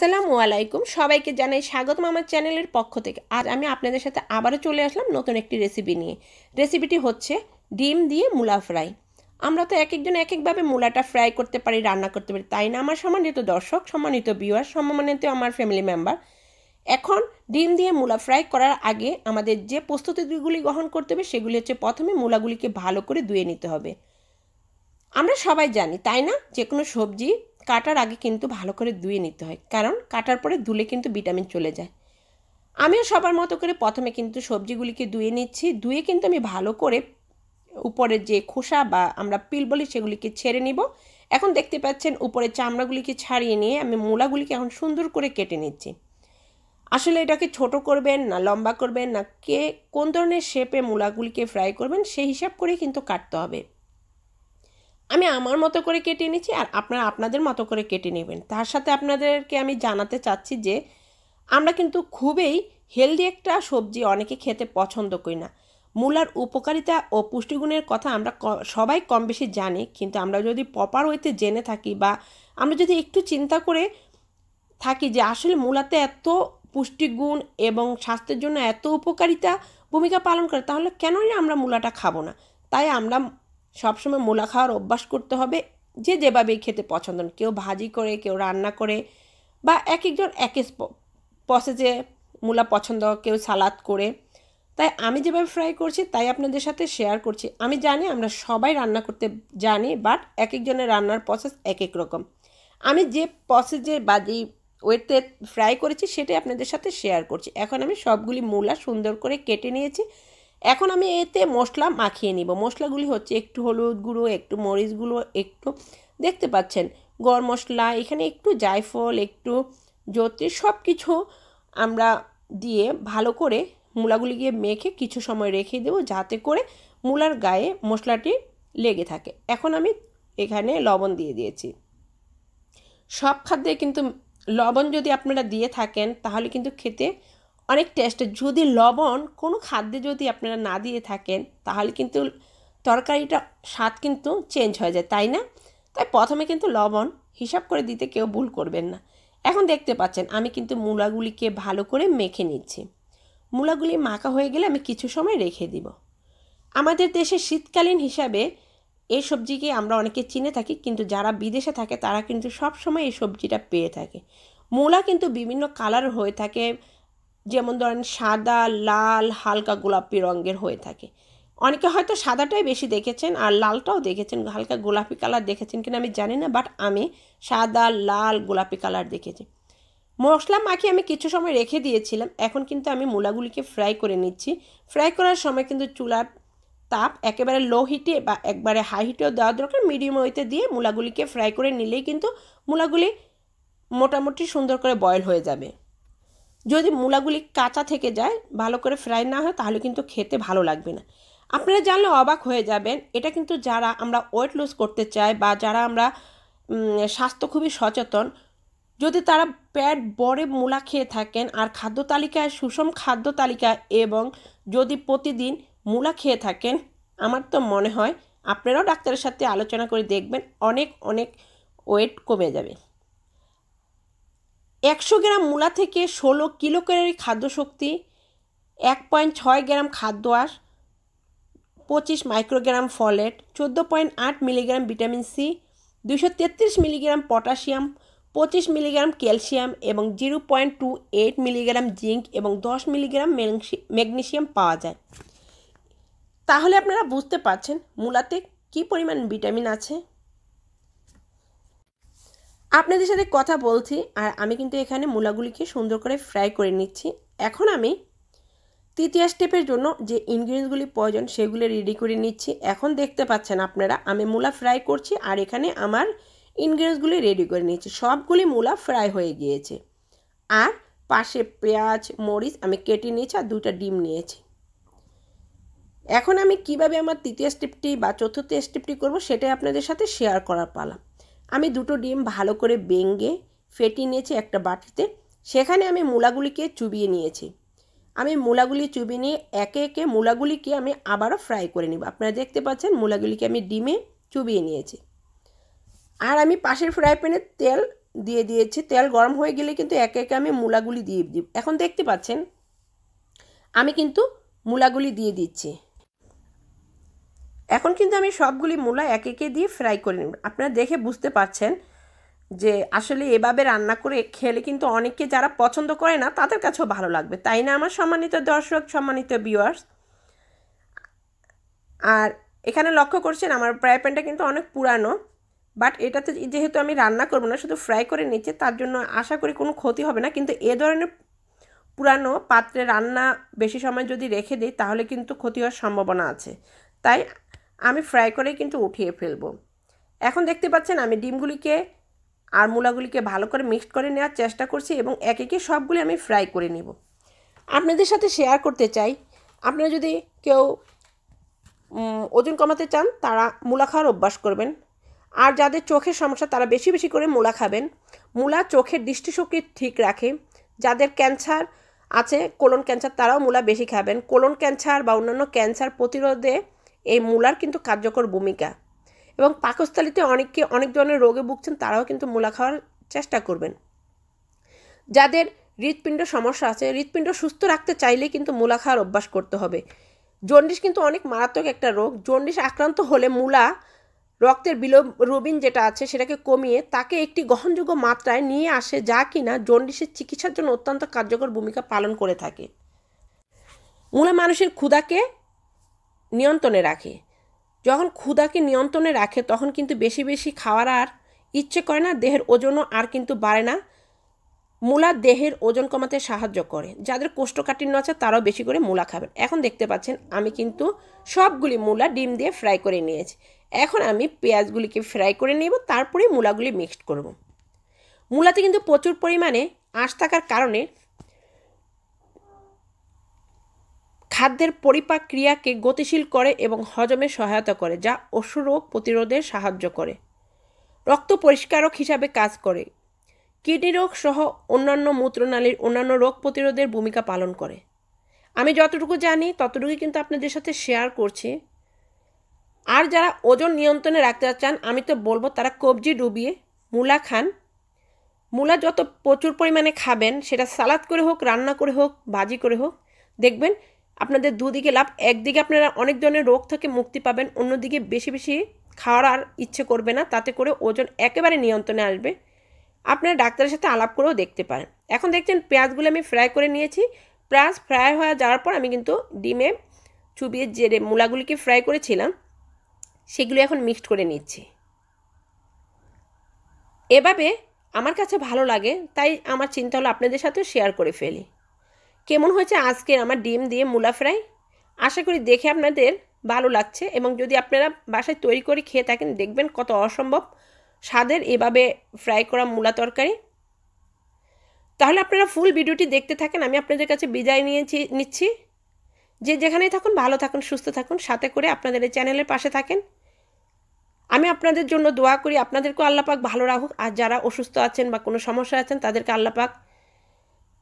আসসালামু আলাইকুম সবাইকে জানাই স্বাগতম আমার চ্যানেলের পক্ষ থেকে আজ আমি আপনাদের সাথে আবারও চলে আসলাম নতুন একটি রেসিপি নিয়ে রেসিপিটি হচ্ছে ডিম দিয়ে মূলা ফ্রাই আমরা তো এক একজন এক একভাবে মূলাটা ফ্রাই করতে পারি রান্না করতে পারি তাই না আমার সম্মানিত দর্শক সম্মানিত ভিউয়ার সম্মানিত আমার ফ্যামিলি মেম্বার এখন ডিম দিয়ে মূলা ফ্রাই করার আগে আমাদের যে প্রস্তুতিগুলি গ্রহণ করতে হবে সেগুলি হচ্ছে প্রথমে মূলাগুলিকে ভালো করে ধুয়ে নিতে হবে আমরা সবাই জানি তাই না যে কোনো সবজি কাটার আগে কিন্তু ভালো করে ধুয়ে নিতে হয় কারণ কাটার পরে ধুলে কিন্তু ভিটামিন চলে যায় আমিও সবার মতো করে প্রথমে কিন্তু সবজিগুলিকে ধুয়ে নিচ্ছি ধুয়ে কিন্তু আমি ভালো করে উপরে যে খোসা বা আমরা পিল বলি সেগুলিকে ছেড়ে নিব এখন দেখতে পাচ্ছেন উপরে চামড়াগুলিকে ছাড়িয়ে নিয়ে আমি মূলাগুলিকে এখন সুন্দর করে কেটে নিচ্ছি আসলে এটাকে ছোট করবেন না লম্বা করবেন না কে কোন ধরনের শেপে মূলাগুলিকে ফ্রাই করবেন সেই হিসাব করেই কিন্তু কাটতে হবে আমি আমার মতো করে কেটে নিয়েছি আর আপনারা আপনাদের মতো করে কেটে নেবেন তার সাথে আপনাদেরকে আমি জানাতে চাচ্ছি যে আমরা কিন্তু খুবই হেলদি একটা সবজি অনেকে খেতে পছন্দ করি না মূলার উপকারিতা ও পুষ্টিগুণের কথা আমরা সবাই কম বেশি জানি কিন্তু আমরা যদি প্রপার ওয়েতে জেনে থাকি বা আমরা যদি একটু চিন্তা করে থাকি যে আসলে মূলাতে এত পুষ্টিগুণ এবং স্বাস্থ্যের জন্য এত উপকারিতা ভূমিকা পালন করে তাহলে কেনই আমরা মূলাটা খাবো না তাই আমরা সবসময় মোলা খাওয়ার অভ্যাস করতে হবে যে যেভাবেই খেতে পছন্দ কেউ ভাজি করে কেউ রান্না করে বা এক একজন এক এক প্রসেসে মূলা পছন্দ কেউ সালাদ করে তাই আমি যেভাবে ফ্রাই করছি তাই আপনাদের সাথে শেয়ার করছি আমি জানি আমরা সবাই রান্না করতে জানি বাট এক একজনের রান্নার প্রসেস এক এক রকম আমি যে প্রসেসে বা যেই ওয়েতে ফ্রাই করেছি সেটাই আপনাদের সাথে শেয়ার করছি এখন আমি সবগুলি মূলা সুন্দর করে কেটে নিয়েছি এখন আমি এতে মশলা মাখিয়ে নিব মশলাগুলি হচ্ছে একটু হলুদ গুঁড়ো একটু মরিচ গুঁড়ো একটু দেখতে পাচ্ছেন গরম মশলা এখানে একটু জায়ফল একটু জ্যোতি সব কিছু আমরা দিয়ে ভালো করে মূলাগুলি গিয়ে মেখে কিছু সময় রেখে দেবো যাতে করে মূলার গায়ে মশলাটি লেগে থাকে এখন আমি এখানে লবণ দিয়ে দিয়েছি সব খাদ্যে কিন্তু লবণ যদি আপনারা দিয়ে থাকেন তাহলে কিন্তু খেতে অনেক টেস্ট যদি লবণ কোনো খাদ্যে যদি আপনারা না দিয়ে থাকেন তাহলে কিন্তু তরকারিটা স্বাদ কিন্তু চেঞ্জ হয়ে যায় তাই না তাই প্রথমে কিন্তু লবণ হিসাব করে দিতে কেউ ভুল করবেন না এখন দেখতে পাচ্ছেন আমি কিন্তু মূলাগুলিকে ভালো করে মেখে নিচ্ছি মূলাগুলি মাখা হয়ে গেলে আমি কিছু সময় রেখে দিব আমাদের দেশে শীতকালীন হিসাবে এই সবজিকে আমরা অনেকে চিনে থাকি কিন্তু যারা বিদেশে থাকে তারা কিন্তু সব সময় এই সবজিটা পেয়ে থাকে মূলা কিন্তু বিভিন্ন কালার হয়ে থাকে যেমন ধরেন সাদা লাল হালকা গোলাপি রঙের হয়ে থাকে অনেকে হয়তো সাদাটাই বেশি দেখেছেন আর লালটাও দেখেছেন হালকা গোলাপি কালার দেখেছেন কিনা আমি জানি না বাট আমি সাদা লাল গোলাপি কালার দেখেছি মশলা মাখিয়ে আমি কিছু সময় রেখে দিয়েছিলাম এখন কিন্তু আমি মূলাগুলিকে ফ্রাই করে নিচ্ছি ফ্রাই করার সময় কিন্তু চুলার তাপ একেবারে লো হিটে বা একবারে হাই হিটেও দেওয়া দরকার মিডিয়াম ওয়েতে দিয়ে মূলাগুলিকে ফ্রাই করে নিলেই কিন্তু মূলাগুলি মোটামুটি সুন্দর করে বয়েল হয়ে যাবে যদি মূলাগুলি কাঁচা থেকে যায় ভালো করে ফ্রাই না হয় তাহলে কিন্তু খেতে ভালো লাগবে না আপনারা জানলে অবাক হয়ে যাবেন এটা কিন্তু যারা আমরা ওয়েট লুজ করতে চাই বা যারা আমরা স্বাস্থ্য খুবই সচেতন যদি তারা প্যাট বড়ে মূলা খেয়ে থাকেন আর খাদ্য তালিকায় সুষম খাদ্য তালিকা এবং যদি প্রতিদিন মূলা খেয়ে থাকেন আমার তো মনে হয় আপনারাও ডাক্তারের সাথে আলোচনা করে দেখবেন অনেক অনেক ওয়েট কমে যাবে একশো গ্রাম মূলা থেকে ষোলো কিলো ক্যালোরি খাদ্য শক্তি এক পয়েন্ট ছয় গ্রাম খাদ্য আঁশ পঁচিশ মাইক্রোগ্রাম ফলেট চোদ্দো পয়েন্ট আট মিলিগ্রাম ভিটামিন সি দুশো তেত্রিশ মিলিগ্রাম পটাশিয়াম পঁচিশ মিলিগ্রাম ক্যালসিয়াম এবং zero point two eight milligram zinc এবং দশ মিলিগ্রাম ম্যাগনেশিয়াম পাওয়া যায় তাহলে আপনারা বুঝতে পারছেন মূলাতে কী পরিমাণ ভিটামিন আছে আপনাদের সাথে কথা বলছি আর আমি কিন্তু এখানে মূলাগুলিকে সুন্দর করে ফ্রাই করে নিচ্ছি এখন আমি তৃতীয় স্টেপের জন্য যে ইনগ্রিডিয়েন্টসগুলি প্রয়োজন সেগুলি রেডি করে নিচ্ছি এখন দেখতে পাচ্ছেন আপনারা আমি মূলা ফ্রাই করছি আর এখানে আমার ইনগ্রিডিয়েন্টসগুলি রেডি করে নিচ্ছি সবগুলি মূলা ফ্রাই হয়ে গিয়েছে আর পাশে পেঁয়াজ মরিচ আমি কেটে নিয়েছি আর দুটা ডিম নিয়েছি এখন আমি কিভাবে আমার তৃতীয় স্টেপটি বা চতুর্থ স্টেপটি করব সেটাই আপনাদের সাথে শেয়ার করার পালাম আমি দুটো ডিম ভালো করে বেঙ্গে ফেটিয়ে নিয়েছি একটা বাটিতে সেখানে আমি মূলাগুলিকে চুবিয়ে নিয়েছি আমি মূলাগুলি চুবিয়ে নিয়ে একে একে মূলাগুলিকে আমি আবারও ফ্রাই করে নিব আপনারা দেখতে পাচ্ছেন মূলাগুলিকে আমি ডিমে চুবিয়ে নিয়েছি আর আমি পাশের ফ্রাই প্যানে তেল দিয়ে দিয়েছি তেল গরম হয়ে গেলে কিন্তু একে একে আমি মূলাগুলি দিয়ে দিব এখন দেখতে পাচ্ছেন আমি কিন্তু মূলাগুলি দিয়ে দিচ্ছি এখন কিন্তু আমি সবগুলি মূলা এক একে দিয়ে ফ্রাই করে নিব আপনারা দেখে বুঝতে পারছেন যে আসলে এভাবে রান্না করে খেলে কিন্তু অনেককে যারা পছন্দ করে না তাদের কাছেও ভালো লাগবে তাই না আমার সম্মানিত দর্শক সম্মানিত ভিউয়ার্স আর এখানে লক্ষ্য করছেন আমার ফ্রাই প্যানটা কিন্তু অনেক পুরানো বাট এটাতে যেহেতু আমি রান্না করবো না শুধু ফ্রাই করে নিচ্ছে তার জন্য আশা করি কোনো ক্ষতি হবে না কিন্তু এ ধরনের পুরানো পাত্রে রান্না বেশি সময় যদি রেখে দিই তাহলে কিন্তু ক্ষতি হওয়ার সম্ভাবনা আছে তাই আমি ফ্রাই করে কিন্তু উঠিয়ে ফেলবো এখন দেখতে পাচ্ছেন আমি ডিমগুলিকে আর মূলাগুলিকে ভালো করে মিক্সড করে নেওয়ার চেষ্টা করছি এবং এক একে সবগুলি আমি ফ্রাই করে নেব আপনাদের সাথে শেয়ার করতে চাই আপনারা যদি কেউ ওজন কমাতে চান তারা মূলা খাওয়ার অভ্যাস করবেন আর যাদের চোখের সমস্যা তারা বেশি বেশি করে মূলা খাবেন মূলা চোখের দৃষ্টিশক্তি ঠিক রাখে যাদের ক্যান্সার আছে কোলন ক্যান্সার তারাও মূলা বেশি খাবেন কোলন ক্যান্সার বা অন্যান্য ক্যান্সার প্রতিরোধে এই মূলার কিন্তু কার্যকর ভূমিকা এবং পাকস্থলিতে অনেককে অনেক ধরনের রোগে ভুগছেন তারাও কিন্তু মূলা খাওয়ার চেষ্টা করবেন যাদের হৃৎপিণ্ড সমস্যা আছে হৃৎপিণ্ড সুস্থ রাখতে চাইলে কিন্তু মূলা খাওয়ার অভ্যাস করতে হবে জন্ডিস কিন্তু অনেক মারাত্মক একটা রোগ জন্ডিস আক্রান্ত হলে মূলা রক্তের রুবিন যেটা আছে সেটাকে কমিয়ে তাকে একটি গ্রহণযোগ্য মাত্রায় নিয়ে আসে যা কিনা জন্ডিসের চিকিৎসার জন্য অত্যন্ত কার্যকর ভূমিকা পালন করে থাকে মূলা মানুষের ক্ষুধাকে নিয়ন্ত্রণে রাখে যখন ক্ষুধাকে নিয়ন্ত্রণে রাখে তখন কিন্তু বেশি বেশি খাওয়ার আর ইচ্ছে করে না দেহের ওজনও আর কিন্তু বাড়ে না মূলা দেহের ওজন কমাতে সাহায্য করে যাদের কোষ্ঠকাঠিন্য আছে তারাও বেশি করে মূলা খাবেন এখন দেখতে পাচ্ছেন আমি কিন্তু সবগুলি মূলা ডিম দিয়ে ফ্রাই করে নিয়েছি এখন আমি পেঁয়াজগুলিকে ফ্রাই করে নেব তারপরে মূলাগুলি মিক্সড করব মূলাতে কিন্তু প্রচুর পরিমাণে আঁশ থাকার কারণে খাদ্যের পরিপাক ক্রিয়াকে গতিশীল করে এবং হজমে সহায়তা করে যা অশ্বরোগ প্রতিরোধে সাহায্য করে রক্ত পরিষ্কারক হিসাবে কাজ করে কিডনি রোগ সহ অন্যান্য মূত্রনালীর অন্যান্য রোগ প্রতিরোধের ভূমিকা পালন করে আমি যতটুকু জানি ততটুকুই কিন্তু আপনাদের সাথে শেয়ার করছি আর যারা ওজন নিয়ন্ত্রণে রাখতে চান আমি তো বলবো তারা কবজি ডুবিয়ে মূলা খান মূলা যত প্রচুর পরিমাণে খাবেন সেটা সালাদ করে হোক রান্না করে হোক ভাজি করে হোক দেখবেন আপনাদের দুদিকে লাভ একদিকে আপনারা অনেক ধরনের রোগ থেকে মুক্তি পাবেন অন্যদিকে বেশি বেশি খাওয়ার আর ইচ্ছে করবে না তাতে করে ওজন একেবারে নিয়ন্ত্রণে আসবে আপনারা ডাক্তারের সাথে আলাপ করেও দেখতে পারেন এখন দেখছেন পেঁয়াজগুলো আমি ফ্রাই করে নিয়েছি পেঁয়াজ ফ্রাই হয়ে যাওয়ার পর আমি কিন্তু ডিমে চুবিয়ে যে মূলাগুলিকে ফ্রাই করেছিলাম সেগুলো এখন মিক্সড করে নিচ্ছি এভাবে আমার কাছে ভালো লাগে তাই আমার চিন্তা হলো আপনাদের সাথেও শেয়ার করে ফেলি কেমন হয়েছে আজকে আমার ডিম দিয়ে মূলা ফ্রাই আশা করি দেখে আপনাদের ভালো লাগছে এবং যদি আপনারা বাসায় তৈরি করে খেয়ে থাকেন দেখবেন কত অসম্ভব স্বাদের এভাবে ফ্রাই করা মূলা তরকারি তাহলে আপনারা ফুল ভিডিওটি দেখতে থাকেন আমি আপনাদের কাছে বিদায় নিয়েছি নিচ্ছি যে যেখানেই থাকুন ভালো থাকুন সুস্থ থাকুন সাথে করে আপনাদের এই চ্যানেলের পাশে থাকেন আমি আপনাদের জন্য দোয়া করি আপনাদেরকেও আল্লাপাক ভালো রাখুক আর যারা অসুস্থ আছেন বা কোনো সমস্যা আছেন তাদেরকে আল্লাপাক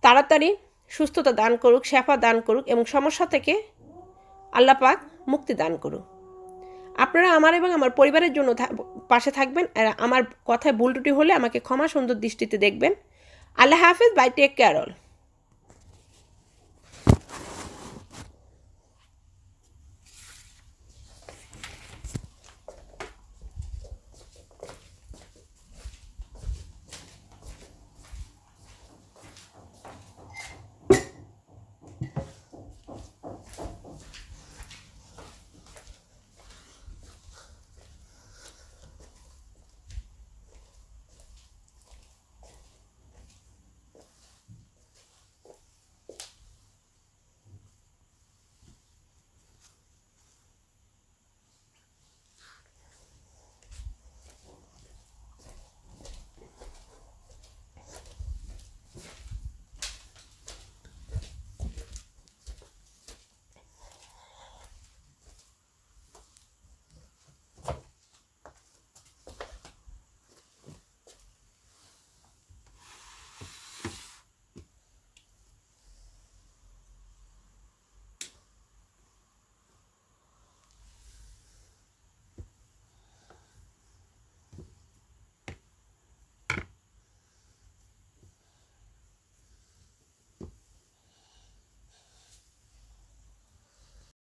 তাড়াতাড়ি সুস্থতা দান করুক শেফা দান করুক এবং সমস্যা থেকে পাক মুক্তি দান করুক আপনারা আমার এবং আমার পরিবারের জন্য পাশে থাকবেন আর আমার কথায় ভুল টুটি হলে আমাকে ক্ষমা সুন্দর দৃষ্টিতে দেখবেন আল্লাহ হাফিজ বাই টেক কেয়ার অল